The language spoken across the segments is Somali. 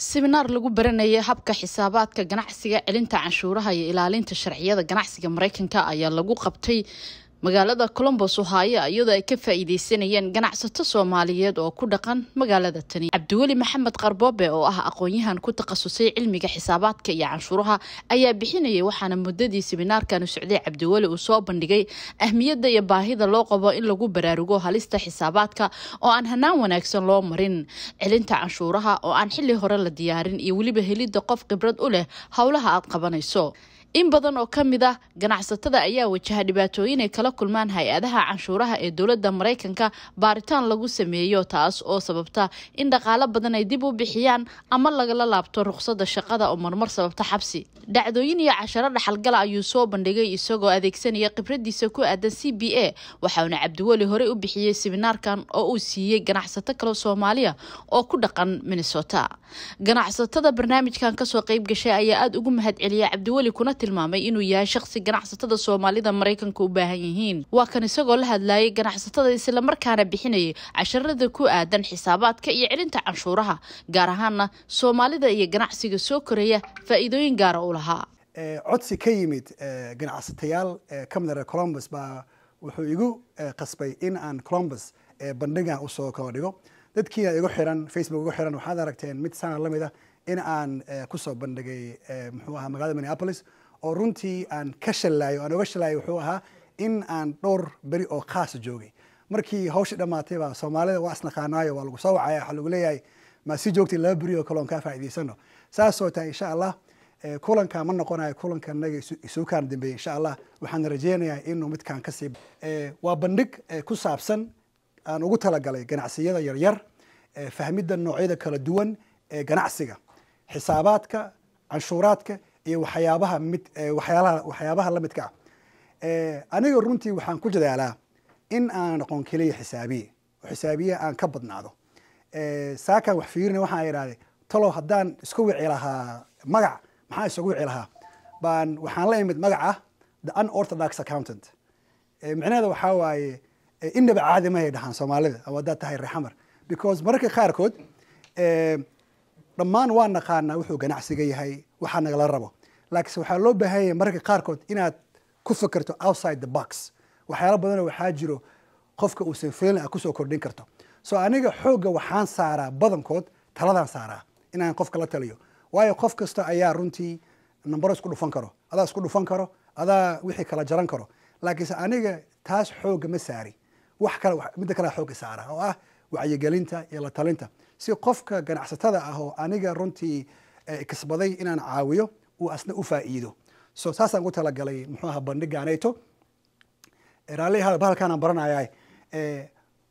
seminaar lagu baranayay habka xisaabaadka ganacsiga celinta canshuuraha iyo ilaalinta sharciyada ganacsiga mareykanka ayaa lagu qabtay magaalada colombos ohaya iyadoo ay ka faa'iideysanayeen ganacsato soomaaliyeed oo ku dhaqan magaalada tani cabdiweli maxamed qarboobe oo ah aqoon-yahan ku takhasusay cilmiga xisaabaadka iyo canshuuraha ayaa bixinayay waxaana muddadii siminaarkan u socday cabdiweli uu soo bandhigay ahmiyadda iyo baahida loo qabo in lagu baraarugo halista xisaabaadka oo aan hanaan wanaagsan loo marin celinta canshuuraha oo aan xilli hore la diyaarin iyo weliba helidda qof khibrad u leh howlaha aad qabanayso in badan oo ka mid ah ganacsatada ayaa wajaha dhibaatooyin ay kala kulmaan hay-adaha canshuuraha ee dowladda maraykanka baaritaan lagu sameeyo taas oo sababta in dhaqaalo badan ay dib u bixiyaan ama lagala laabto ruqsadda shaqada oo marmar sababta xabsi dhacdooyin iyo casharo dhaxalgala ah ayuu soo bandhigay isagoo adeegsanaya khibradiisa ku aadan c b a waxauna cabdiweli horey u bixiyey siminaarkan oo uu siiyey ganacsato kale soomaaliya oo ku dhaqan minnesota ganacsatada barnaamijkan kasoo qayb gashay ayaa aada ugu mahad cabdiweli kuna tilmaamay inuu yahay shaqsi ganacsatada soomaalida maraykanka u baahan yihiin waa kan isagoo la hadlaayay ganacsatada islamarkaana bixinayay casharada ku aadan xisaabaadka iyo celinta canshuuraha gaar ahaana soomaalida iyo ganacsiga soo koraya faa'iidooyin gaara u lahaa eh, codsi ka yimid eh, ganacsatayaal eh, kamidare colombus baa wuxuu igu qasbay in aan colombus bandhiga usoo kaba dhigo dadkiina igu xiran facebook igu xiran waxaad aragteen mid sana lamid a ah in aan kusoo bandhigay muxuu ahaa magalada minneapolis oo runtii aan ka shallaayo aan oga shallaayo wuxuu ahaa in aan dhowr beri oo khaasa joogay markii hawshii dhammaatay baa soomaalida waa isnaqaanaayo waa lagu soo wacaya waxaa lagu leeyahay maa si joogtay laba beri oo kale kaa faa'iidaysano saasoo tahay insha allah eh, kulanka ma noqonayo kulanka naga isuukaan dambeeyey insha allah waxaan rajeynayaa inuu midkaan ka sii eh, waa bandhig eh, ku saabsan aan ugu talagalay ganacsiyada yaryar fahmidda noocyada kala duwan ee ganacsiga xisaabaadka canshuuraadka iyo waxyaabaha mid waxyaalaha waxyaabaha la midka ah aniga runtii waxaan ku dadaalaa in aan noqon keliya xisaabiye oo xisaabiye aan ka badnaado saakan wax fiirina waxaan idhahday talow haddaan isku wici lahaa magac maxaa isugu wici lahaa baan waxaan la imid magac ah the unorthodox accountant micnaheeda waxaa waaye inaba caadi mahay dhahaan soomaalida ama haddaad tahay reexamar because mararka qaarkood dhammaan waa naqaanaa wuxuu ganacsiga yahay waxaa nagala rabo laakiinse waxaa loo baahan yahay mararka qaarkood inaad ku fikirto outside the box waxyaala badanoo waxaa jiro qofka uusan filan a ah kusoo kordhin karto so aniga xoogga waxaan saaraa badankood taladaan saaraa inaan qofka la taliyo waayo qof kasta ayaa runtii nambaro isku dhufan karo adaa isku dhufan karo adaa wixii kala jaran karo laakiinse aniga taas xooga ma saari wax kale midda kalea xooga saara oo ah wacyigelinta iyo la talinta si qofka ganacsatada ah oo aniga runtii eh, kasbaday inaan caawiyo uu asna u faa'iido so saasaan ugu talagalay muxuu ahaa bandhigaanayto eh, raalli halkaan baranayaa eh,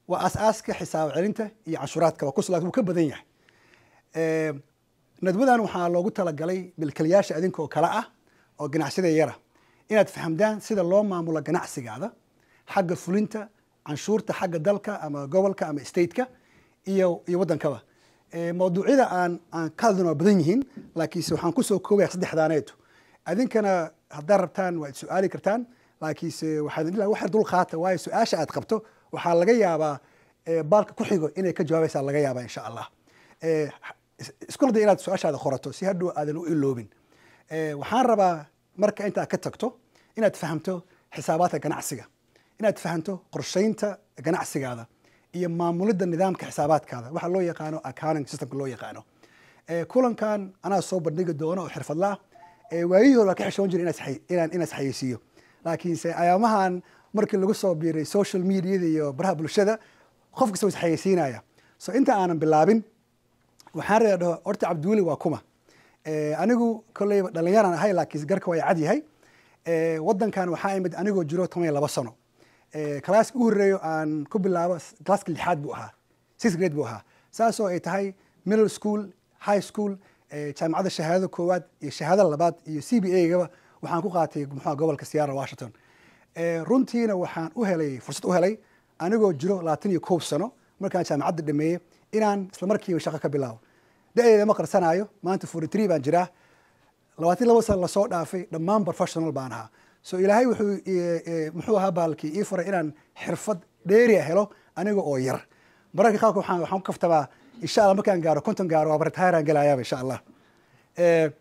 waa as-aaska xisaab celinta iyo cashuraadka waa kus wuu ka badan yahay eh, nadwadan waxaa loogu talagalay milkeliyaasha adinka oo kale ah oo ganacsiyada yara inaad fahamdaan sida loo maamulo ganacsigaada xagga fulinta canshuurta xagga dalka ama gobolka ama stateka iyo iyo waddankaba Eh, mawduucyada aan aan ka hadlin waa badan yihiin laakiinse waxaan kusoo koobaya saddexdaaneedu adinkana haddaad rabtaan waad su-aali kartaan laakiinse waxaa wax dul qaata waayo su-aasha aad qabto waxaa laga yaabaa eh, baalka ku xigo inay ka jawaabaysaa laga yaabaa insha allah eh, isku hadday inaad su-aashaada qorato si hadhow aadan u iloobin waxaan rabaa marka intaa ka tagto inaad fahamto xisaabaadka ganacsiga inaad fahamto qorsheynta ganacsigaada iyo maamulida nidaamka xisaabaadkaada waxaa loo yaqaano accounting systemka loo yaqaano kulankan anaa soo bandhigi doono oo xirfadlah waayihii hore waa ka xishoon jira inaan inaan laakiinse ayaamahan markii lagu soo biiray social mediada iyo baraha bulshada qof kasta wuu isxayeysiinaya so inta aanan bilaabin waxaan reea dhaho horta cabdiweli waa kuma anigu kolleyba dhallinyaraan ahay laakiin garka waa cad yahay waddankan waxaa imid anigoo jiro toban iyo laba sano claska ugu horeeyo aan ku bilaabo classka lixaad buu ahaa six grade buu ahaa saasoo ay tahay middle school high school jaamacadda shahaadada koowaad iyo shahaadada labaad iyo c b agaba waxaan ku qaatay mxua gobolka siyara washington runtiina waxaan u helay fursad u helay anigoo jiro labaatan iyo kow sano markaan jaamacadda dhameeyey inaan islamarkiiba shaqo ka bilaabo da-deeda ma qarsanaayo maanta forty tree baan jiraa labaatan labo sano lasoo dhaafay dhammaan professional baan ahaa so ilaahay wuxuu e, e, muxuu ahaa baalkii ii furay inaan xirfad dheeriya ah helo aniga oo yar mararka qaarkood waxaan waxaan kaftabaa insha allah markaan gaaro konton gaaro waaba retaaran gelayaaba insha allah e,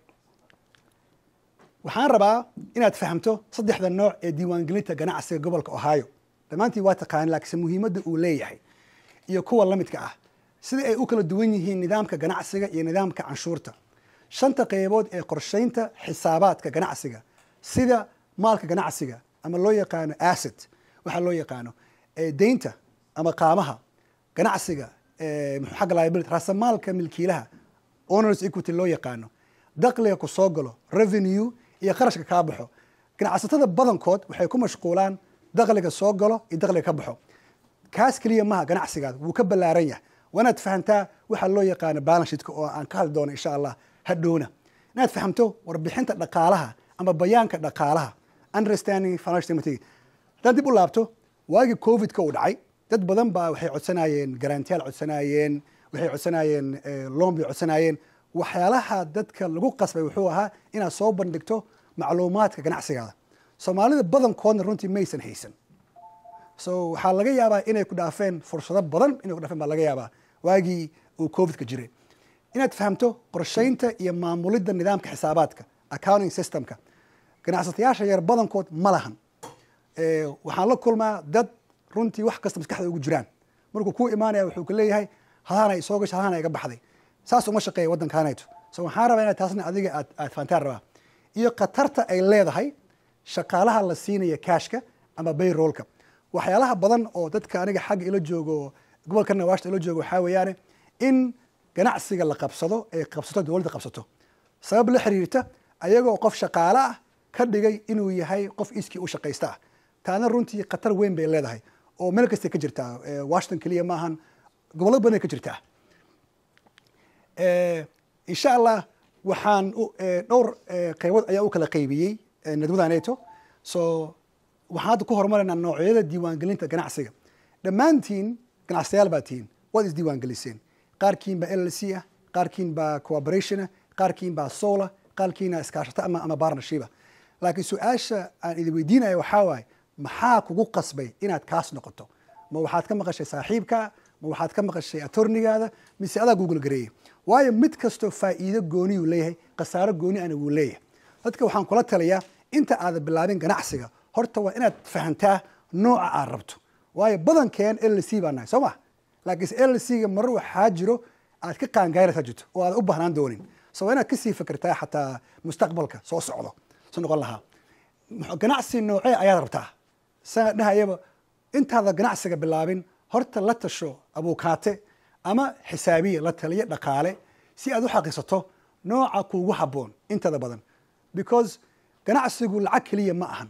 waxaan rabaa inaad fahamto saddexda nooc ee diiwaangelinta ganacsiga gobolka ohio dhammaantiin waa taqaani laakiinse muhiimadda uu leeyahay iyo kuwa la ah sida ay u kala duwan yihiin nidaamka ganacsiga iyo nidaamka canshuurta shanta qaybood ee qorshaynta xisaabaadka ganacsiga sida maalka ganacsiga ama loo yaqaano asset waxaa loo yaqaano deynta ama qaamaha ganacsiga xagga liability raasamaalka milkiilaha owners equity loo yaqaano dakhliga ku soo galo revenue iyo qarashka kaa baxo ganacsatada badankood waxay ku mashquulaan dakhliga soo galo iyo dakhliga ka baxo kaas keliya maha ganacsigaada wuu ka ballaaran yahay waa inaad waxaa loo yaqaano balanshidka oo aan ka hadli doono insha allah hadhowna inaad fahamto warbixinta dhaqaalaha ama bayaanka dhaqaalaha understanding financialmtig haddaan dib u laabto waagii covidka uu dhacay dad badan baa waxay codsanaayeen garantiyaal codsanaayeen waxay codsanaayeen eh, loon bay codsanaayeen waxyaalaha dadka lagu qasbay wuxuu ahaa inaad soo bandhigto macluumaadka ganacsigaada soomaalida badankoodna runtii maysan haysan so waxaa laga yaabaa inay ku dhaafeen fursado badan inay ku dhaafeen baa laga yaabaa waagii uu covidka jiray inaad fahamto qorsheynta iyo maamulidda nidaamka xisaabaadka accounting systemka ganacsatayaasha yar badankood ma lahan waxaan la kulmaa dad runtii wax kasta maskaxda ugu jiraan markuu ku imaanaya wuxuu ka leeyahay hadaana isoo gasha hadaana iga baxday saas uma shaqeeya waddankaanayto so waxaan rabaa inaad taasna adiga aad aad faantaan rabaa iyo khatarta ay leedahay shaqaalaha la siinaya kashka ama bayroolka waxyaalaha badan oo dadka aniga xagga ila joogo gobolkana washington ila joogo waxaa weeyaane in ganacsiga la qabsado ay qabsato dowladda qabsato sabab la xiriirta ayagoo qof shaqaale ah ka dhigay inuu yahay qof iskii u shaqaysta ah taana runtii khatar weyn bay leedahay oo meel kasta ka jirtaa eh, washington keliya maahan gobollo badanay ka jirtaa eh, insha allah waxaan eh, dhowr qaybood ayaa u kala qaybiyey nadwadan eto waxaan hadda ku horumaranaa noocyada diiwaangelinta ganacsiga dhammaantiin ganacsayaal baa tihiin waad isdiiwaangeliseen qaarkiin baa l ah qaarkiin baa cooperation ah, qaarkiin baa sola qaarkiina iskaashata ama ama laakiin su-aasha aan idin weydiinaya waxaa waaye maxaa kugu qasbay inaad kaas noqoto ma waxaad ka maqashay saaxiibka ma waxaad ka maqashay atornigaada mise adaa google gareeyey waayo mid kastoo faa'iido gooniyuu leeyahay khasaaro gooni ana wuu leeyahay dadka waxaan kula taliyaa inta aada bilaabin ganacsiga horta waa inaad fahantaa nooca aad rabto waayo badankeen l c baan nahay soo ma laakiinse l c ga mar waxaa jiro aad ka qaangaaraysaa jirto oo aadan u baahnaan doonin so waa inaad kasii fikirtaa xataa mustaqbalka soo socdo su noqon lahaa ganacsi noocee ayaad rabtaa saa dhahayaba intaada ganacsiga bilaabin horta la tasho abuukaate ama xisaabiya la taliyo dhaqaale si aad u xaqiisato nooca kuugu habboon intada badan because ganacsigu lacag keliya ma ahan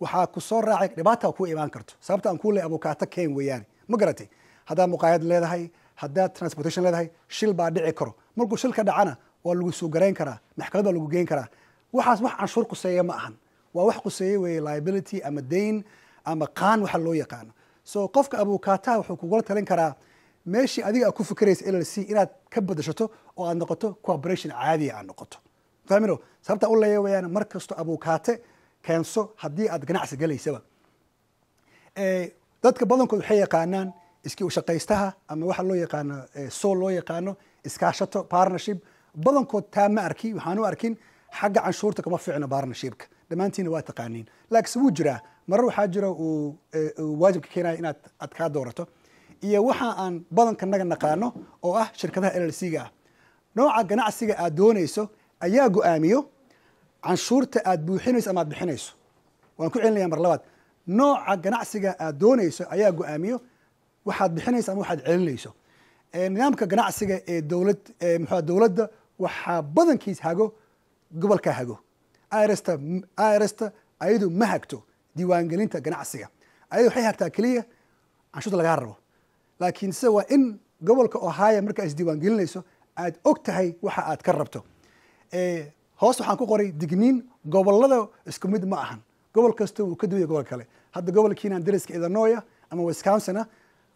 waxaa ku soo raacay dhibaata ku imaan karto sababta aan kuu ley abuukaate ken weeyaane ma garatay haddaad muqaayad leedahay haddaad transportation leedahay shil baa dhici karo markuu shil ka dhacana waa lagu soo garayn karaa maxkamad baa lagu geyn karaa waxaas wax canshuur kuseeya ma ahan waa wax kuseeya wey liability ama dayn ama qaan waxa loo yaqaano so qofka abukataha wuxuu kugula talin karaa meeshii adiga aad ku fikeraysa l c inaad ka badashato oo aad noqoto cooperation caadiya aad noqoto fahmino sababtaa u leeya wayaan mar kasto abukaate keenso haddii aad ganacsi galaysaba dadka badankood waxay yaqaanaan iski ushaqaystaha ama waxa loo yaqaano sool loo yaqaano iskaashato partnership badankood taa ma arki waxaan u arkin xagga canshuurta kama fiicno baarnashiibka dhammaantiina waa taqaaniin laakiinse wuu jiraa marar waxaa jira uu waajibka keenaya inaad aad kaa doorato iyo waxa aan badanka naga naqaano oo ah shirkadaha llcga ah nooca ganacsiga aad doonayso ayaa go-aamiyo canshuurta aad buuxinayso amaad aad bixinayso waan ku celinaya mar labaad nooca ganacsiga aad doonayso ayaa go-aamiyo waxaad bixinayso ama waxaad celinayso nidaamka ganacsiga ee dowlad muxua dowladda waxaa badankiis hago gobolka hago irsta ayadu ma hagto diiwaangelinta ganacsiga ayadu waxay hagtaa keliya canshuurta lagaa rabo laakiin se waa in gobolka ohio marka is aad og tahay waxa aad ka rabto hoos waxaan ku qoray digniin gobolada isku mid ma ahan gobol kasta wuu ka duwaya gobol kale hadda gobolkiinan dariska illinoya ama wisconsinah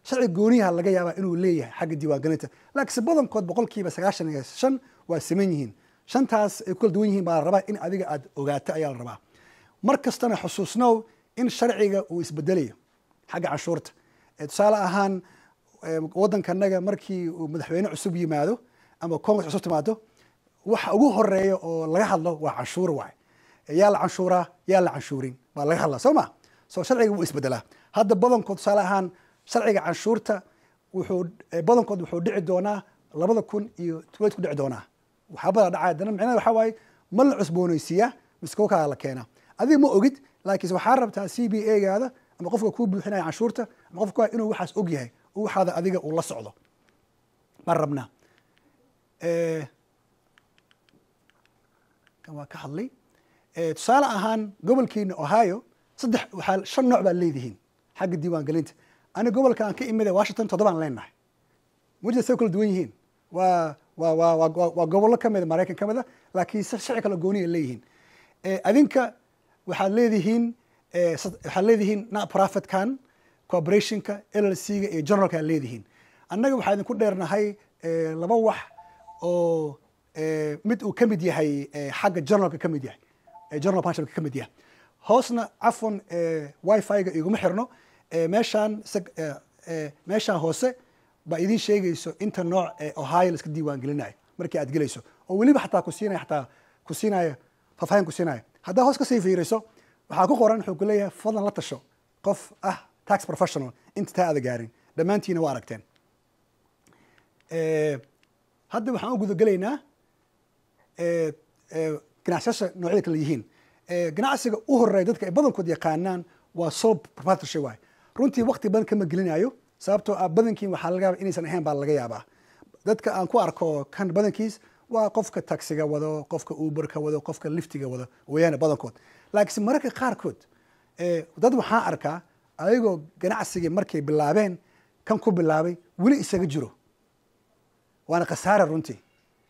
sharci gooniyaha laga yaaba inuu leeyahay xagga diiwaangelinta laakiinse badankood boqolkiiba sagaashan iyo shan waa siman yihiin shantaas ay kula duwan yihiin baa la rabaa in adiga aad ogaato ayaa la rabaa mar kastana xusuusnow in sharciga uu isbedelayo xagga canshuurta tusaale ahaan waddankanaga markii uu madaxweyne cusub yimaado ama congress cusub timaado waxa ugu horeeya oo laga hadlo waa canshuur waay yaa la canshuuraa yaa la canshuurin baa laga hadlaa soo ma so sharciga wuu isbedelaa hadda badankood tusaale ahaan sharciga canshuurta wuxuu badankood wuxuu dhici doonaa labada kun iyo toed ku dhici doonaa waxaabada dhaca adana micnaha waxaa waaye ma la cusboonaysiiyaa miskowkaaga la keenaa adiga ma ogid laakiinse waxaa rabtaa c b agaada ama qofka kuu buuxinaya canshuurta ama qofka inuu waxaas og yahay oo waxaada adiga uu la socdo baan rabnaa kan waa ka hadlay tusaale ahaan gobolkiina ohio saddex waxaa shan nooc baad leedihiin xagga diiwaan gelinta gobolka aan ka imida washington toddobaan leenahay wajida say kala duwan yihiin waa waa gobollo kamida maraykan ka mida laakiin sharci kale gooni ay leeyihiin adinka waxaad leedihiin waxaad leedihiin na profitkan corporationka llc-ga iyo generalka aad leedihiin annaga waxaa idinku dheernahay laba wax oo mid uu kamid yahay xagga generalka kamid yahay general punshipka kamid yahay hoosna cafwan wifi-ga iguma xirno meeshaan meeshaan hoose baa idin sheegayso inta nooc ee ohio laska diiwaan gelinayo markii aad gelayso oo weliba xataa kusiinaya ataa kusiinaya faahfaahin kusiinaya haddaa hoos kasii fiiriso waxaa ku qoran wuxuu ku leeyahay fadlan la tasho qof ah tax professional inta taa aada gaarin dhammaantiina waa aragteen hadda waxaan u gudagelaynaa ganacsiyasha noocyada kale yihiin ganacsiga u horeeya dadka ay badankood yaqaanaan waa sole proprietorship waay runtii wakti badan kama gelinayo sababtoo ah badankiin waxaa laga yaaba inaysan ahayn baa laga yaabaa dadka aan ku arko kan badankiis waa qofka taxiga wado qofka uberka wado qofka liftiga wado wayaane badankood laakiinse mararka qaarkood eh, dad waxaa arkaa ayagoo ganacsigii markay bilaabeen kan ku bilaabay weli isaga jiro waana khasaara runtii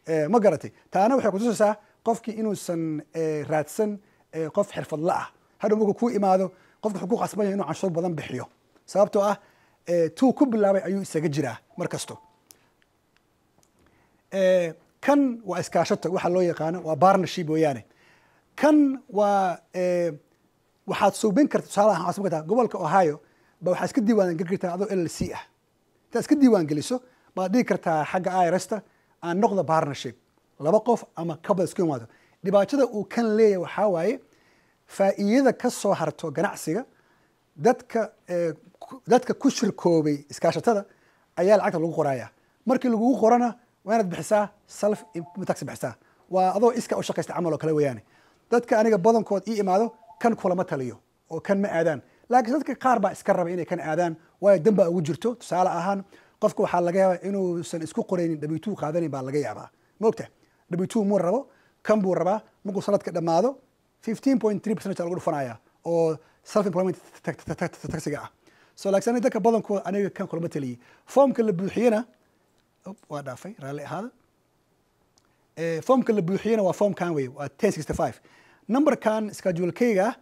eh, ma garatay taana waxay kutusaysaa qofkii inuusan eh, raadsan qof xirfadla ah hadhow markuu ku imaado qofka wuxuu ku inuu canshuur badan bixiyo sababtoo ah Eh, tuu ku bilaabay ayuu isaga jiraa mar kasto eh, kan waa iskaashato waxa loo yaqaano waa barnership weeyaane kan waa eh, waxaad suubin karta tusaale ahaan waad kartaa gobolka ohio ba waxaad iska diiwaan geli kartaa adoo l l c ah intaad iska diiwaan geliso baad dhigi kartaa xagga irsta aan noqda barnership laba qof ama kabad isku imaado dhibaatada uu kan leeyahy waxaa waaye faa'iidada ka soo harto ganacsiga dadka eh, dadka ku shirkoobay iskaashatada ayaa lacagta lagu qoraya markii lagugu qorana waa inaad bixisaa self improvement tax bixisaa waa adoo iska u shaqaysta camal oo kale weeyaane dadka aniga badankood ii imaado kan kulama taliyo oo kan ma aadaan laakiin dadka qaar baa iska raba inay kan aadaan waayo danba ugu jirto tusaale ahaan qofka waxaa laga yaabaa inuusan isku qoraynin w t qaadanayn baa laga yaabaa maogta w t muu rabo kan buu rabaa markuu sanadka dhammaado fifteen point three percent lagu dhufanaya oo self employment taxiga ah soo laagsanay dadka badankooda aniga kan kulama taliyey foomka la buuxiyena waa dhaafay raalli ahaada foomka la buuxiyena waa foomkan wey waa ten sixty five numberkan schedulekeyga ah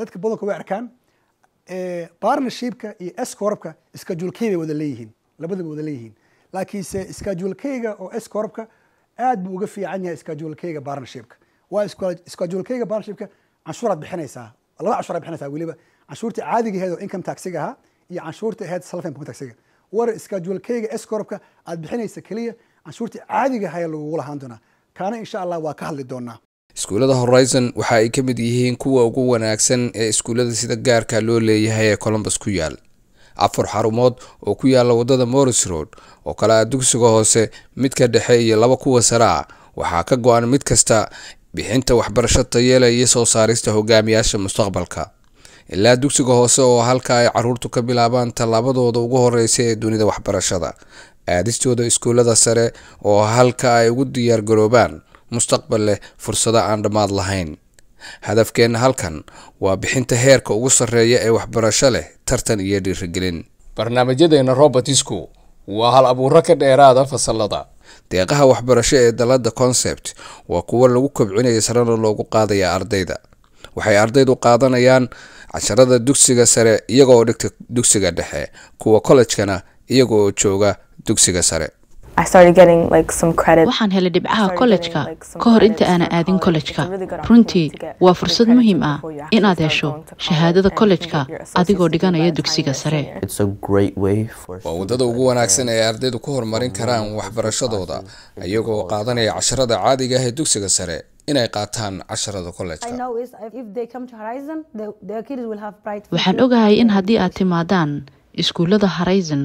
dadka badanku way arkaan partnershipka iyo escorpka schedulekey bay wada leeyihiin labada wada leeyihiin laakiinse schedulekeyga oo escorpka aad buu uga fiican yahay schedulekeyga partnershipka waa schedulekeyga partnershipka canshuuraad bixinaysaa laba cashur ay bixinaysaa weliba canshuurta caadiga aheed oo income taxiga ahaa iyo canshuurta aheed self income taxiga war schedulekayga escorpka aad bixinaysa keliya canshuurta caadiga ee lagugu lahaan doonaa kaana insha allah waa ka hadli doonaa iskuullada horizon waxa ay ka mid yihiin kuwa ugu wanaagsan ee iskuullada sida gaarka loo leeyahay ee colombus ku yaal afar xarumood oo ku yaalla waddada morris road oo kale ah dugsiga hoose midka dhexe iyo laba kuwa sare ah waxaa ka go-an mid kasta bixinta waxbarasho tayeela iyo soo saarista hogaamiyaasha mustaqbalka ilaa dugsiga hoose oo halka ay caruurtu ka bilaabaan tallaabadooda ugu horeysa ee dunida waxbarashada aadistooda iskuullada sare oo halka ay ugu diyaargaroobaan mustaqbal leh fursado aan dhammaad lahayn hadafkeenna halkan waa bixinta heerka ugu sarreeya ee waxbarasho leh tartan iyo dhiirigelin barnaamijyadeenna robertisku waa hal abuuro ka dheeraada fasalada deeqaha waxbarasho ee dalladda concept waa kuwa lagu kobcinaya sarana loogu qaadaya ardayda waxay ardaydu qaadanayaan casharada dugsiga sare iyaga oo dhigta dugsiga dhexe kuwa kollejkana iyaga oo jooga dugsiga sare waxaan helay dhibcaha kollejka ka hor inta aana aadin kollejka runtii waa fursad muhiim ah inaad hesho shahaadada kollejka adigoo dhiganaya dugsiga sare waa wadada ugu wanaagsan ee ardaydu ku horumarin karaan waxbarashadooda iyagoo qaadanaya casharada caadiga ah ee dugsiga sare inay qaataan casharada kollejka waxaan ogahay in haddii aad timaadaan iskuullada horizon